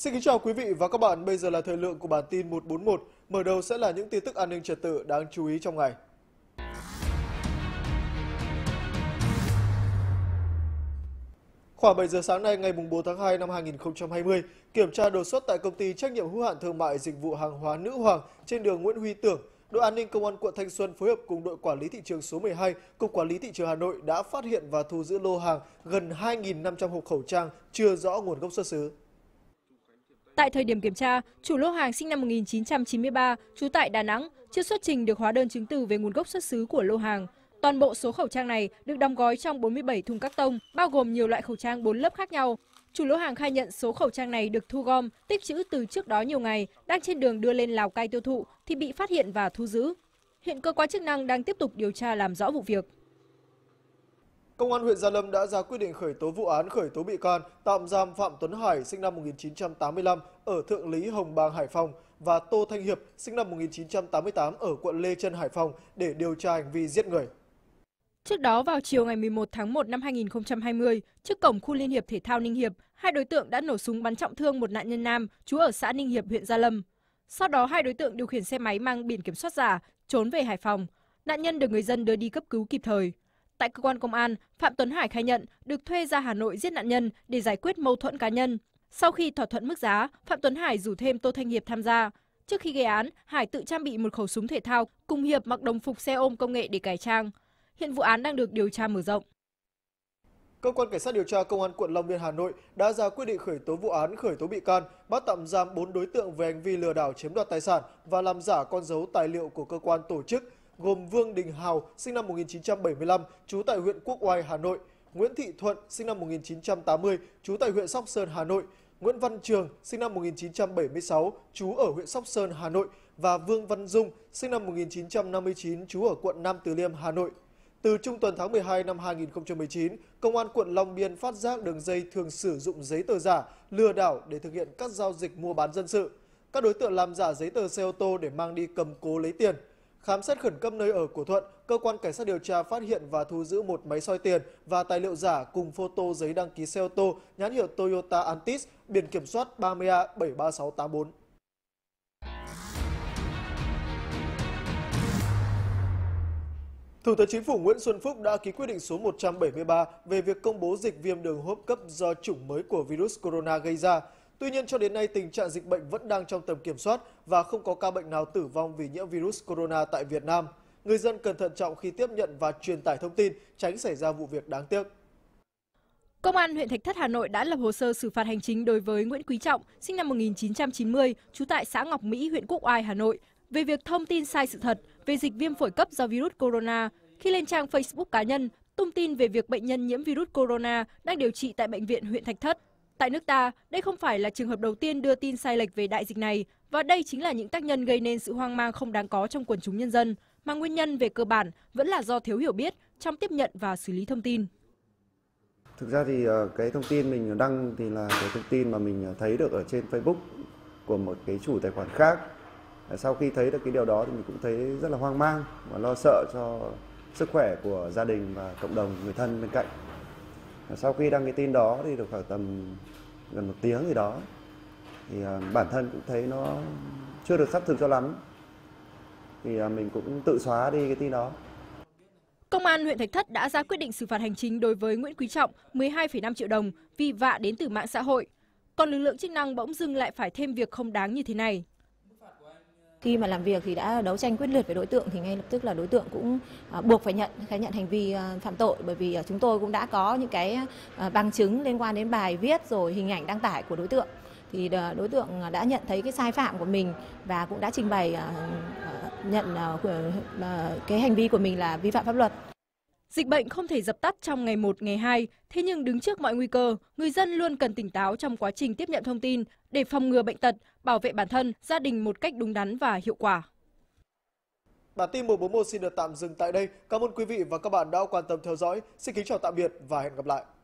Xin kính chào quý vị và các bạn, bây giờ là thời lượng của bản tin 141. Mở đầu sẽ là những tin tức an ninh trật tự đáng chú ý trong ngày. Khoảng 7 giờ sáng nay ngày 4 tháng 2 năm 2020, kiểm tra đột xuất tại công ty trách nhiệm hữu hạn thương mại dịch vụ hàng hóa Nữ Hoàng trên đường Nguyễn Huy Tưởng, đội an ninh công an quận Thanh Xuân phối hợp cùng đội quản lý thị trường số 12, cục quản lý thị trường Hà Nội đã phát hiện và thu giữ lô hàng gần 2.500 hộp khẩu trang chưa rõ nguồn gốc xuất xứ. Tại thời điểm kiểm tra, chủ lô hàng sinh năm 1993, trú tại Đà Nẵng, chưa xuất trình được hóa đơn chứng từ về nguồn gốc xuất xứ của lô hàng. Toàn bộ số khẩu trang này được đóng gói trong 47 thùng các tông, bao gồm nhiều loại khẩu trang 4 lớp khác nhau. Chủ lô hàng khai nhận số khẩu trang này được thu gom, tích trữ từ trước đó nhiều ngày, đang trên đường đưa lên Lào Cai tiêu thụ thì bị phát hiện và thu giữ. Hiện cơ quan chức năng đang tiếp tục điều tra làm rõ vụ việc. Công an huyện Gia Lâm đã ra quyết định khởi tố vụ án khởi tố bị can tạm giam Phạm Tuấn Hải sinh năm 1985 ở Thượng Lý Hồng Bàng Hải Phòng và Tô Thanh Hiệp sinh năm 1988 ở quận Lê Trân Hải Phòng để điều tra hành vi giết người. Trước đó vào chiều ngày 11 tháng 1 năm 2020, trước cổng khu Liên hiệp thể thao Ninh Hiệp, hai đối tượng đã nổ súng bắn trọng thương một nạn nhân nam trú ở xã Ninh Hiệp, huyện Gia Lâm. Sau đó hai đối tượng điều khiển xe máy mang biển kiểm soát giả trốn về Hải Phòng. Nạn nhân được người dân đưa đi cấp cứu kịp thời. Tại cơ quan công an, Phạm Tuấn Hải khai nhận được thuê ra Hà Nội giết nạn nhân để giải quyết mâu thuẫn cá nhân. Sau khi thỏa thuận mức giá, Phạm Tuấn Hải rủ thêm Tô Thanh Hiệp tham gia. Trước khi gây án, Hải tự trang bị một khẩu súng thể thao, cùng Hiệp mặc đồng phục xe ôm công nghệ để cải trang. Hiện vụ án đang được điều tra mở rộng. Cơ quan Cảnh sát điều tra Công an quận Long Biên Hà Nội đã ra quyết định khởi tố vụ án, khởi tố bị can, bắt tạm giam 4 đối tượng về hành vi lừa đảo chiếm đoạt tài sản và làm giả con dấu tài liệu của cơ quan tổ chức gồm Vương Đình Hào, sinh năm 1975, trú tại huyện Quốc Oai, Hà Nội, Nguyễn Thị Thuận, sinh năm 1980, trú tại huyện Sóc Sơn, Hà Nội, Nguyễn Văn Trường, sinh năm 1976, trú ở huyện Sóc Sơn, Hà Nội và Vương Văn Dung, sinh năm 1959, trú ở quận Nam Từ Liêm, Hà Nội. Từ trung tuần tháng 12 năm 2019, Công an quận Long Biên phát giác đường dây thường sử dụng giấy tờ giả, lừa đảo để thực hiện các giao dịch mua bán dân sự. Các đối tượng làm giả giấy tờ xe ô tô để mang đi cầm cố lấy tiền – Khám xét khẩn cấp nơi ở của Thuận, cơ quan cảnh sát điều tra phát hiện và thu giữ một máy soi tiền và tài liệu giả cùng photo giấy đăng ký xe ô tô nhãn hiệu Toyota Antis, biển kiểm soát 30A73684. Thủ tướng Chính phủ Nguyễn Xuân Phúc đã ký quyết định số 173 về việc công bố dịch viêm đường hô hấp cấp do chủng mới của virus corona gây ra. Tuy nhiên cho đến nay tình trạng dịch bệnh vẫn đang trong tầm kiểm soát và không có ca bệnh nào tử vong vì nhiễm virus corona tại Việt Nam. Người dân cần thận trọng khi tiếp nhận và truyền tải thông tin, tránh xảy ra vụ việc đáng tiếc. Công an huyện Thạch Thất Hà Nội đã lập hồ sơ xử phạt hành chính đối với Nguyễn Quý Trọng, sinh năm 1990, trú tại xã Ngọc Mỹ, huyện Quốc Oai, Hà Nội, về việc thông tin sai sự thật về dịch viêm phổi cấp do virus corona khi lên trang Facebook cá nhân tung tin về việc bệnh nhân nhiễm virus corona đang điều trị tại bệnh viện huyện Thạch Thất. Tại nước ta, đây không phải là trường hợp đầu tiên đưa tin sai lệch về đại dịch này và đây chính là những tác nhân gây nên sự hoang mang không đáng có trong quần chúng nhân dân, mà nguyên nhân về cơ bản vẫn là do thiếu hiểu biết trong tiếp nhận và xử lý thông tin. Thực ra thì ờ, cái thông tin mình đăng thì là cái thông tin mà mình ờ, thấy được ở trên Facebook của một cái chủ tài khoản khác. Ờ, sau khi thấy được cái điều đó thì mình cũng thấy rất là hoang mang và lo sợ cho sức khỏe của gia đình và cộng đồng người thân bên cạnh sau khi đăng cái tin đó thì được khoảng tầm gần một tiếng gì đó thì à, bản thân cũng thấy nó chưa được xác thực cho lắm thì à, mình cũng tự xóa đi cái tin đó Công an huyện Thạch Thất đã ra quyết định xử phạt hành chính đối với Nguyễn Quý Trọng 12,5 triệu đồng vì vạ đến từ mạng xã hội. Còn lực lượng chức năng bỗng dưng lại phải thêm việc không đáng như thế này. Khi mà làm việc thì đã đấu tranh quyết liệt với đối tượng thì ngay lập tức là đối tượng cũng à, buộc phải nhận khai nhận hành vi à, phạm tội bởi vì à, chúng tôi cũng đã có những cái bằng chứng liên quan đến bài viết rồi hình ảnh đăng tải của đối tượng thì đối tượng đã nhận thấy cái sai phạm của mình và cũng đã trình bày nhận cái hành vi của mình là vi phạm pháp luật. Dịch bệnh không thể dập tắt trong ngày 1, ngày 2, thế nhưng đứng trước mọi nguy cơ, người dân luôn cần tỉnh táo trong quá trình tiếp nhận thông tin để phòng ngừa bệnh tật, bảo vệ bản thân, gia đình một cách đúng đắn và hiệu quả. Bản tin 141 xin được tạm dừng tại đây. Cảm ơn quý vị và các bạn đã quan tâm theo dõi. Xin kính chào tạm biệt và hẹn gặp lại.